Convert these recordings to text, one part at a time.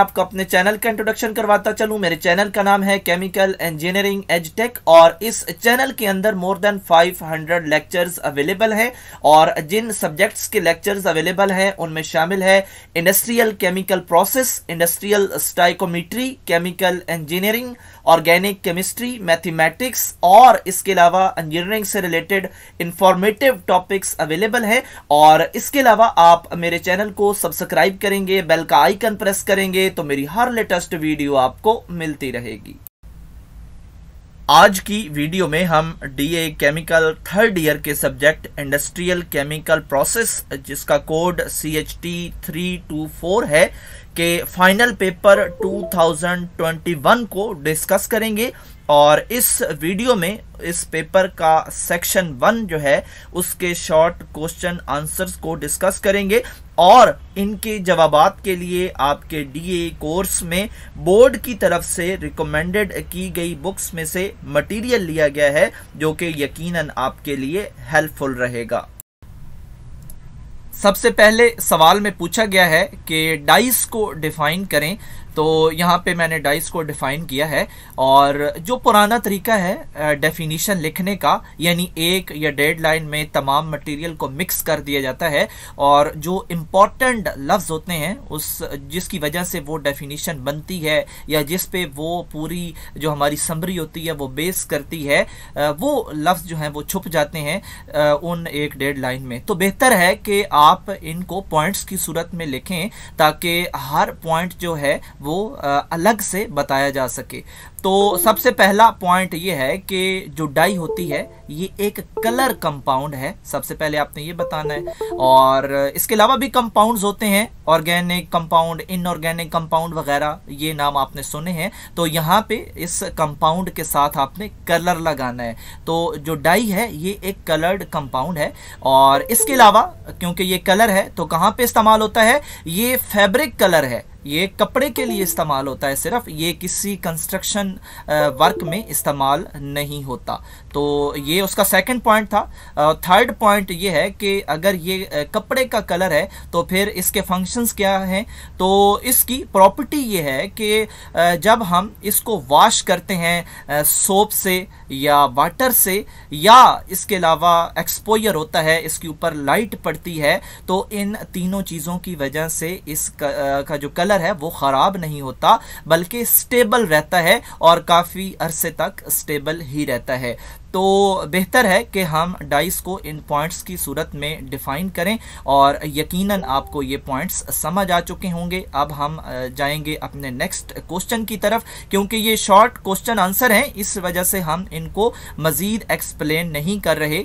आपको अपने चैनल का इंट्रोडक्शन करवाता चलूं मेरे चैनल का नाम है केमिकल इंजीनियरिंग एजटेक और इस चैनल के अंदर मोर देन 500 लेक्चर्स अवेलेबल हैं और जिन सब्जेक्ट्स के लेक्चर्स अवेलेबल हैं उनमें शामिल है industrial chemical process industrial stoichiometry chemical engineering organic chemistry mathematics और इसके अलावा इंजीनियरिंग से रिलेटेड इंफॉर्मेटिव टॉपिक्स अवेलेबल हैं और इसके अलावा आप मेरे चैनल को सब्सक्राइब करेंगे बेल का आइकन प्रेस करेंगे तो मेरी हर लेटेस्ट वीडियो आपको मिलती रहेगी आज की वीडियो में हम डीए केमिकल थर्ड ईयर के सब्जेक्ट इंडस्ट्रियल केमिकल प्रोसेस जिसका code C H T three two four है के फाइनल पेपर 2021 को डिस्कस करेंगे और इस वीडियो में इस पेपर का सेक्शन वन जो है उसके शॉर्ट क्वेश्चन आंसर्स को डिस्कस करेंगे और इनके जवाब के लिए आपके डीए कोर्स में बोर्ड की तरफ से रिकमेंडेड की गई बुक्स में से मटेरियल लिया गया है जो कि यकीनन आपके लिए हेल्पफुल रहेगा सबसे पहले सवाल में पूछा गया है कि डाइस को डिफाइन करें तो यहाँ पे मैंने डाइस को डिफाइन किया है और जो पुराना तरीका है डेफिनीशन लिखने का यानी एक या डेड लाइन में तमाम मटेरियल को मिक्स कर दिया जाता है और जो इम्पॉर्टेंट लफ्ज़ होते हैं उस जिसकी वजह से वो डेफिनीशन बनती है या जिस पे वो पूरी जो हमारी समरी होती है वो बेस करती है वो लफ्ज़ जो हैं वो छुप जाते हैं उन एक डेड लाइन में तो बेहतर है कि आप इनको पॉइंट्स की सूरत में लिखें ताकि हर पॉइंट जो है वो अलग से बताया जा सके तो सबसे पहला पॉइंट ये है कि जो डाई होती है ये एक कलर कंपाउंड है सबसे पहले आपने ये बताना है और इसके अलावा भी कंपाउंड्स होते हैं ऑर्गेनिक कंपाउंड इनऑर्गेनिक कंपाउंड वगैरह ये नाम आपने सुने हैं तो यहाँ पे इस कंपाउंड के साथ आपने कलर लगाना है तो जो डाई है ये एक कलर्ड कंपाउंड है और इसके अलावा क्योंकि ये कलर है तो कहाँ पे इस्तेमाल होता है ये फैब्रिक कलर है ये कपड़े के लिए इस्तेमाल होता है सिर्फ ये किसी कंस्ट्रक्शन वर्क में इस्तेमाल नहीं होता तो ये उसका सेकंड पॉइंट था थर्ड पॉइंट ये है कि अगर ये कपड़े का कलर है तो फिर इसके फंक्शंस क्या हैं तो इसकी प्रॉपर्टी ये है कि जब हम इसको वॉश करते हैं सोप से या वाटर से या इसके अलावा एक्सपोयर होता है इसके ऊपर लाइट पड़ती है तो इन तीनों चीज़ों की वजह से इस का जो कलर कलर है वो ख़राब नहीं होता बल्कि स्टेबल रहता है और काफ़ी अरसे तक स्टेबल ही रहता है तो बेहतर है कि हम डाइस को इन पॉइंट्स की सूरत में डिफ़ाइन करें और यकीनन आपको ये पॉइंट्स समझ आ चुके होंगे अब हम जाएंगे अपने नेक्स्ट क्वेश्चन की तरफ क्योंकि ये शॉर्ट क्वेश्चन आंसर हैं इस वजह से हम इनको मज़ीद एक्सप्लेन नहीं कर रहे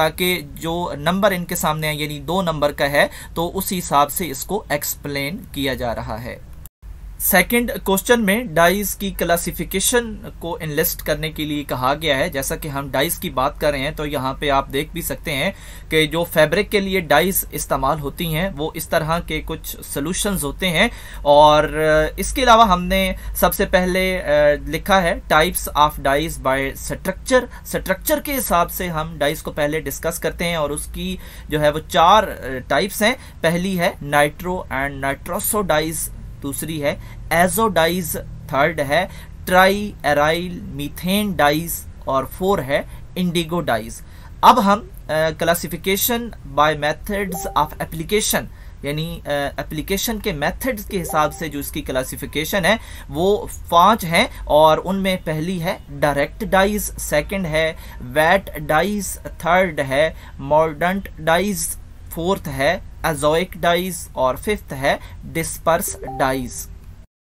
ताकि जो नंबर इनके सामने है यानी दो नंबर का है तो उस हिसाब से इसको एक्सप्लेन किया जा रहा है सेकंड क्वेश्चन में डाइस की क्लासिफिकेशन को इनलिस्ट करने के लिए कहा गया है जैसा कि हम डाइस की बात कर रहे हैं तो यहाँ पे आप देख भी सकते हैं कि जो फैब्रिक के लिए डाइस इस्तेमाल होती हैं वो इस तरह के कुछ सोल्यूशंस होते हैं और इसके अलावा हमने सबसे पहले लिखा है types of dyes by structure structure के हिसाब से हम डाइस को पहले डिस्कस करते हैं और उसकी जो है वो चार टाइप्स हैं पहली है नाइट्रो एंड नाइट्रोसो दूसरी है एजोडाइज थर्ड है ट्राई एराइल मीथेन डाइज और फोर है इंडिगो डाइज अब हम classification by methods of application यानी एप्लीकेशन के मेथड्स के हिसाब से जो इसकी क्लासिफिकेशन है वो पांच हैं और उनमें पहली है डायरेक्ट डाइज सेकंड है वेट डाइज थर्ड है मॉडर्न डाइज फोर्थ है एजोइक डाइज और फिफ्थ है डिस्पर्स डाइज